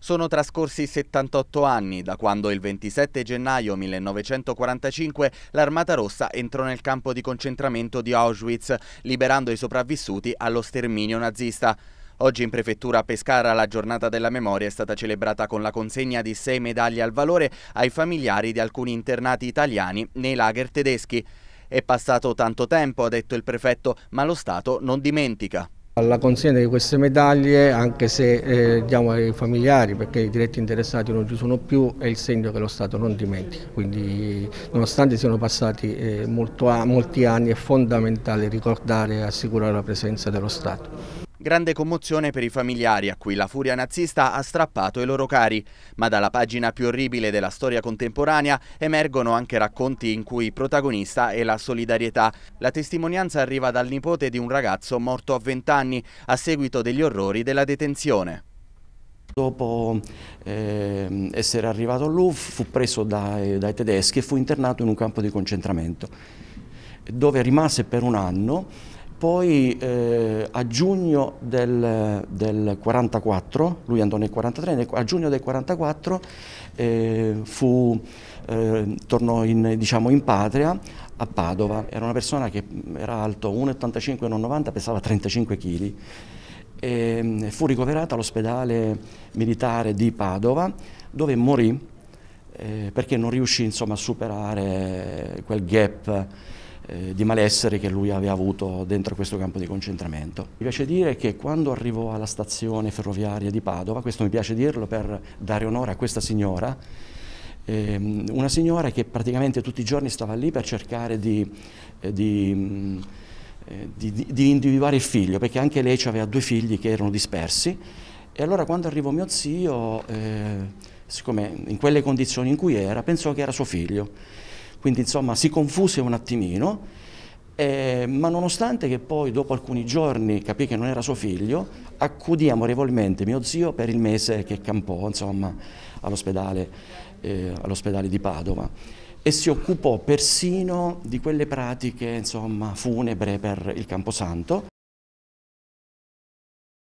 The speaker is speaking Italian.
Sono trascorsi 78 anni da quando il 27 gennaio 1945 l'Armata Rossa entrò nel campo di concentramento di Auschwitz, liberando i sopravvissuti allo sterminio nazista. Oggi in prefettura a Pescara la giornata della memoria è stata celebrata con la consegna di sei medaglie al valore ai familiari di alcuni internati italiani nei lager tedeschi. È passato tanto tempo, ha detto il prefetto, ma lo Stato non dimentica. La consegna di queste medaglie, anche se eh, diamo ai familiari perché i diretti interessati non ci sono più, è il segno che lo Stato non dimentica. Quindi nonostante siano passati eh, molto, molti anni è fondamentale ricordare e assicurare la presenza dello Stato. Grande commozione per i familiari a cui la furia nazista ha strappato i loro cari, ma dalla pagina più orribile della storia contemporanea emergono anche racconti in cui protagonista è la solidarietà. La testimonianza arriva dal nipote di un ragazzo morto a 20 anni a seguito degli orrori della detenzione. Dopo eh, essere arrivato Louvre fu preso dai, dai tedeschi e fu internato in un campo di concentramento dove rimase per un anno poi eh, a giugno del, del, 44, lui andò nel 43, a giugno del 44 eh, fu, eh, tornò in, diciamo, in patria a Padova. Era una persona che era alto 1,85 1,90, pesava 35 kg. E fu ricoverata all'ospedale militare di Padova dove morì eh, perché non riuscì insomma, a superare eh, quel gap eh, di malessere che lui aveva avuto dentro questo campo di concentramento. Mi piace dire che quando arrivò alla stazione ferroviaria di Padova, questo mi piace dirlo per dare onore a questa signora, ehm, una signora che praticamente tutti i giorni stava lì per cercare di, eh, di, mm, eh, di, di individuare il figlio, perché anche lei aveva due figli che erano dispersi. E allora quando arrivò mio zio, eh, siccome in quelle condizioni in cui era, pensò che era suo figlio quindi insomma si confuse un attimino, eh, ma nonostante che poi dopo alcuni giorni capì che non era suo figlio, accudì amorevolmente mio zio per il mese che campò all'ospedale, eh, all di Padova e si occupò persino di quelle pratiche insomma, funebre per il Camposanto.